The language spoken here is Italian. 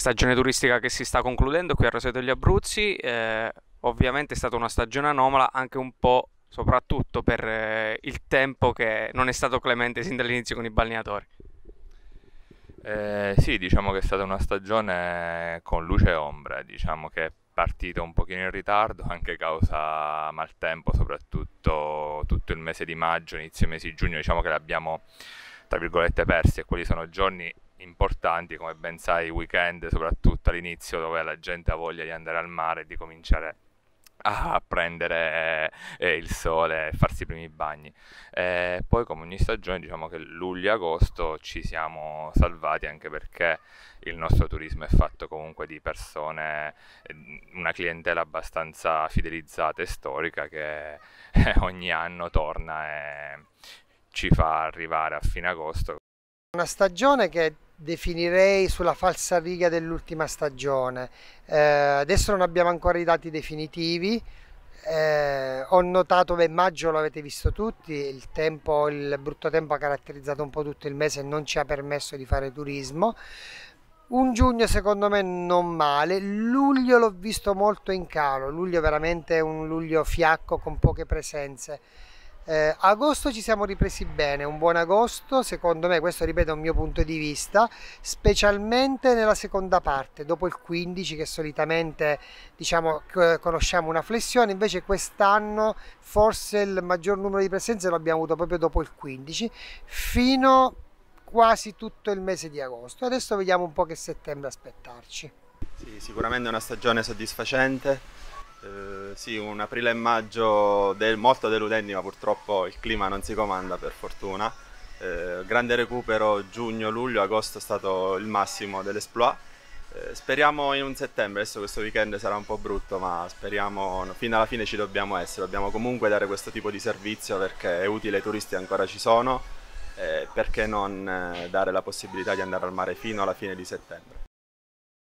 stagione turistica che si sta concludendo qui a Roseto degli Abruzzi. Eh, ovviamente è stata una stagione anomala anche un po' soprattutto per eh, il tempo che non è stato clemente sin dall'inizio con i balneatori. Eh, sì, diciamo che è stata una stagione con luce e ombra, diciamo che è partita un pochino in ritardo anche causa maltempo, soprattutto tutto il mese di maggio, inizio mese di giugno, diciamo che l'abbiamo tra virgolette persi e quelli sono giorni importanti, come ben sai, i weekend, soprattutto all'inizio, dove la gente ha voglia di andare al mare e di cominciare a prendere eh, il sole e farsi i primi bagni. E eh, poi, come ogni stagione, diciamo che luglio e agosto ci siamo salvati anche perché il nostro turismo è fatto comunque di persone, eh, una clientela abbastanza fidelizzata e storica che eh, ogni anno torna e ci fa arrivare a fine agosto. Una stagione che definirei sulla falsa riga dell'ultima stagione. Eh, adesso non abbiamo ancora i dati definitivi. Eh, ho notato, beh, maggio l'avete visto tutti, il, tempo, il brutto tempo ha caratterizzato un po' tutto il mese e non ci ha permesso di fare turismo. Un giugno secondo me non male, luglio l'ho visto molto in calo, luglio veramente è un luglio fiacco con poche presenze. Eh, agosto ci siamo ripresi bene, un buon agosto, secondo me, questo ripeto è un mio punto di vista, specialmente nella seconda parte, dopo il 15 che solitamente diciamo conosciamo una flessione, invece quest'anno forse il maggior numero di presenze l'abbiamo avuto proprio dopo il 15 fino quasi tutto il mese di agosto. Adesso vediamo un po' che settembre aspettarci. Sì, sicuramente una stagione soddisfacente eh, sì, un aprile e maggio del, molto deludenti, ma purtroppo il clima non si comanda per fortuna. Eh, grande recupero giugno, luglio, agosto è stato il massimo dell'esploit. Eh, speriamo in un settembre, adesso questo weekend sarà un po' brutto, ma speriamo fino alla fine ci dobbiamo essere, dobbiamo comunque dare questo tipo di servizio perché è utile, i turisti ancora ci sono, eh, perché non eh, dare la possibilità di andare al mare fino alla fine di settembre.